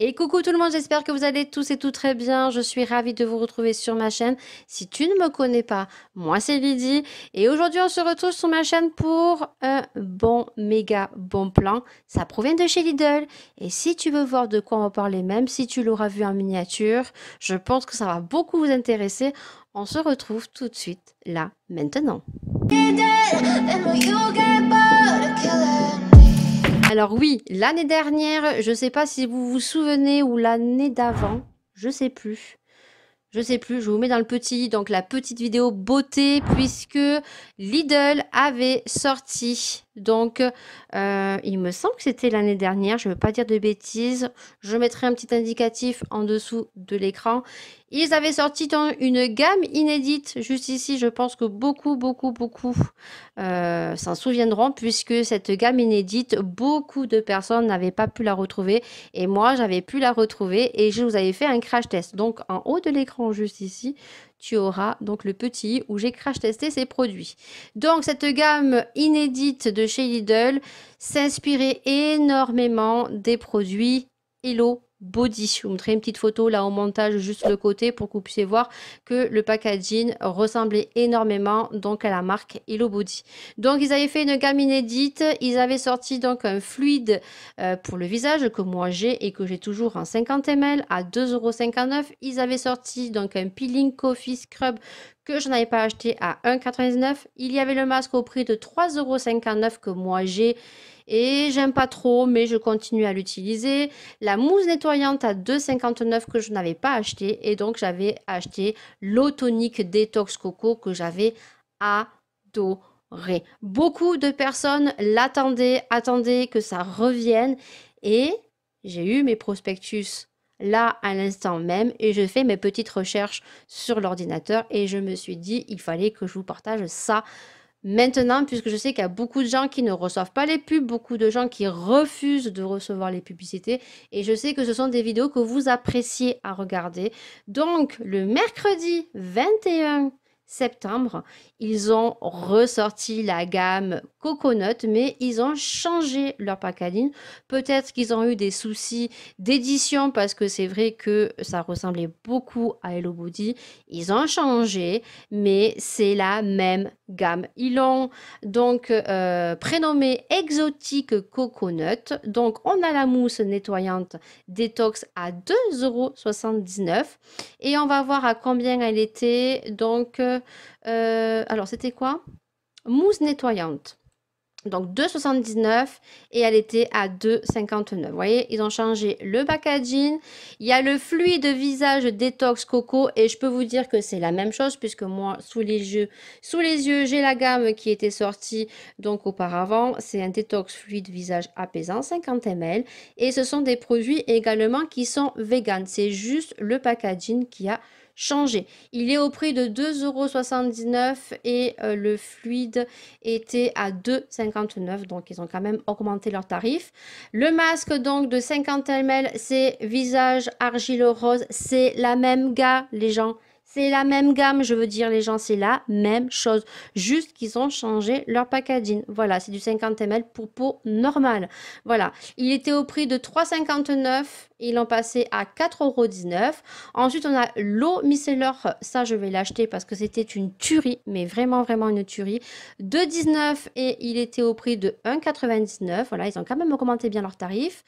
Et coucou tout le monde, j'espère que vous allez tous et tout très bien. Je suis ravie de vous retrouver sur ma chaîne. Si tu ne me connais pas, moi c'est Lydie. Et aujourd'hui, on se retrouve sur ma chaîne pour un bon, méga bon plan. Ça provient de chez Lidl. Et si tu veux voir de quoi on va parler, même si tu l'auras vu en miniature, je pense que ça va beaucoup vous intéresser. On se retrouve tout de suite là, maintenant. Alors oui, l'année dernière, je ne sais pas si vous vous souvenez ou l'année d'avant, je sais plus. Je sais plus, je vous mets dans le petit, donc la petite vidéo beauté, puisque Lidl avait sorti donc, euh, il me semble que c'était l'année dernière, je ne veux pas dire de bêtises. Je mettrai un petit indicatif en dessous de l'écran. Ils avaient sorti une gamme inédite juste ici. Je pense que beaucoup, beaucoup, beaucoup euh, s'en souviendront puisque cette gamme inédite, beaucoup de personnes n'avaient pas pu la retrouver. Et moi, j'avais pu la retrouver et je vous avais fait un crash test. Donc, en haut de l'écran juste ici, tu auras donc le petit où j'ai crash testé ces produits. Donc cette gamme inédite de chez Lidl s'inspirait énormément des produits Hello body. Je vous montrerai une petite photo là au montage, juste le côté, pour que vous puissiez voir que le packaging ressemblait énormément donc à la marque Hello Body. Donc ils avaient fait une gamme inédite, ils avaient sorti donc un fluide euh, pour le visage que moi j'ai et que j'ai toujours en 50 ml à 2,59€. Ils avaient sorti donc un peeling coffee scrub que je n'avais pas acheté à 1,99. Il y avait le masque au prix de 3,59€ que moi j'ai et j'aime pas trop, mais je continue à l'utiliser. La mousse nettoyante à 2,59 que je n'avais pas acheté et donc j'avais acheté l'eau tonique détox coco que j'avais adoré. Beaucoup de personnes l'attendaient, attendaient que ça revienne et j'ai eu mes prospectus là à l'instant même et je fais mes petites recherches sur l'ordinateur et je me suis dit il fallait que je vous partage ça maintenant puisque je sais qu'il y a beaucoup de gens qui ne reçoivent pas les pubs, beaucoup de gens qui refusent de recevoir les publicités et je sais que ce sont des vidéos que vous appréciez à regarder. Donc le mercredi 21 septembre, ils ont ressorti la gamme Coconut, mais ils ont changé leur packaging. Peut-être qu'ils ont eu des soucis d'édition parce que c'est vrai que ça ressemblait beaucoup à Hello Body. Ils ont changé, mais c'est la même gamme. Ils l'ont donc euh, prénommé Exotic Coconut. Donc on a la mousse nettoyante détox à 2,79€ et on va voir à combien elle était. Donc euh, euh, euh, alors, c'était quoi Mousse nettoyante. Donc 2,79 et elle était à 2,59. Vous voyez, ils ont changé le packaging. Il y a le fluide visage détox coco et je peux vous dire que c'est la même chose puisque moi, sous les yeux, sous les yeux, j'ai la gamme qui était sortie donc auparavant. C'est un détox fluide visage apaisant 50 ml et ce sont des produits également qui sont vegan. C'est juste le packaging qui a changé. Il est au prix de 2,79€ et euh, le fluide était à 2,59€. Donc, ils ont quand même augmenté leur tarif. Le masque, donc, de 50 ml, c'est visage argile rose. C'est la même gars les gens. C'est la même gamme, je veux dire, les gens, c'est la même chose. Juste qu'ils ont changé leur packaging. Voilà, c'est du 50 ml pour peau normale. Voilà, il était au prix de 3,59. Ils l'ont passé à 4,19€. Ensuite, on a l'eau micellaire. Ça, je vais l'acheter parce que c'était une tuerie, mais vraiment, vraiment une tuerie. 2,19 et il était au prix de 1,99. Voilà, ils ont quand même augmenté bien leur tarif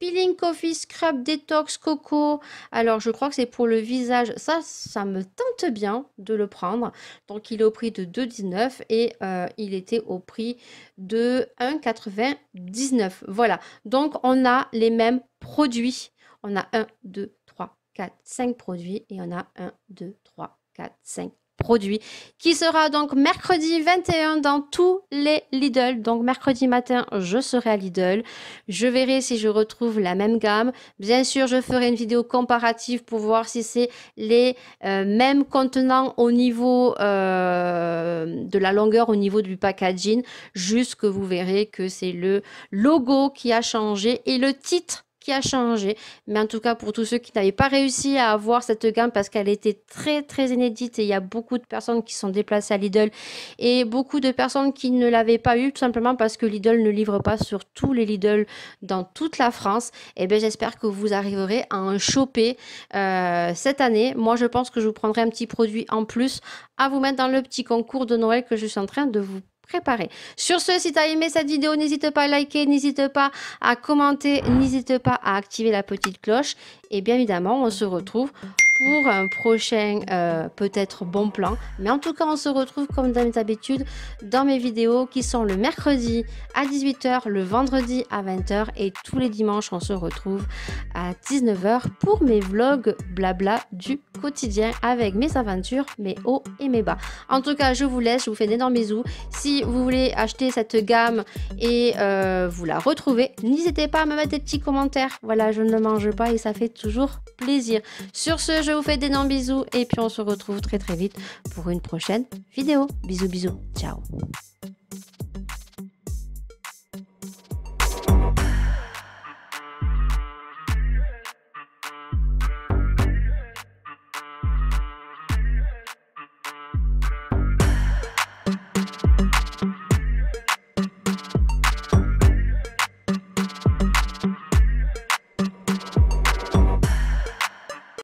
peeling coffee scrub Detox coco. Alors je crois que c'est pour le visage. Ça, ça me tente bien de le prendre. Donc il est au prix de 2,19 et euh, il était au prix de 1,99. Voilà. Donc on a les mêmes produits. On a 1, 2, 3, 4, 5 produits et on a 1, 2, 3, 4, 5 Produit qui sera donc mercredi 21 dans tous les Lidl. Donc mercredi matin, je serai à Lidl. Je verrai si je retrouve la même gamme. Bien sûr, je ferai une vidéo comparative pour voir si c'est les euh, mêmes contenants au niveau euh, de la longueur, au niveau du packaging. Juste que vous verrez que c'est le logo qui a changé et le titre qui a changé. Mais en tout cas, pour tous ceux qui n'avaient pas réussi à avoir cette gamme parce qu'elle était très très inédite et il y a beaucoup de personnes qui sont déplacées à Lidl et beaucoup de personnes qui ne l'avaient pas eu tout simplement parce que Lidl ne livre pas sur tous les Lidl dans toute la France. Et eh bien j'espère que vous arriverez à en choper euh, cette année. Moi je pense que je vous prendrai un petit produit en plus à vous mettre dans le petit concours de Noël que je suis en train de vous sur ce, si tu as aimé cette vidéo, n'hésite pas à liker, n'hésite pas à commenter, n'hésite pas à activer la petite cloche. Et bien évidemment, on se retrouve pour un prochain euh, peut-être bon plan. Mais en tout cas, on se retrouve comme d'habitude dans mes vidéos qui sont le mercredi à 18h, le vendredi à 20h et tous les dimanches, on se retrouve à 19h pour mes vlogs blabla du quotidien avec mes aventures, mes hauts et mes bas. En tout cas, je vous laisse, je vous fais d'énormes bisous. Si vous voulez acheter cette gamme et euh, vous la retrouver, n'hésitez pas à me mettre des petits commentaires. Voilà, je ne mange pas et ça fait toujours plaisir. Sur ce, je vous fais d'énormes bisous et puis on se retrouve très très vite pour une prochaine vidéo. Bisous bisous, ciao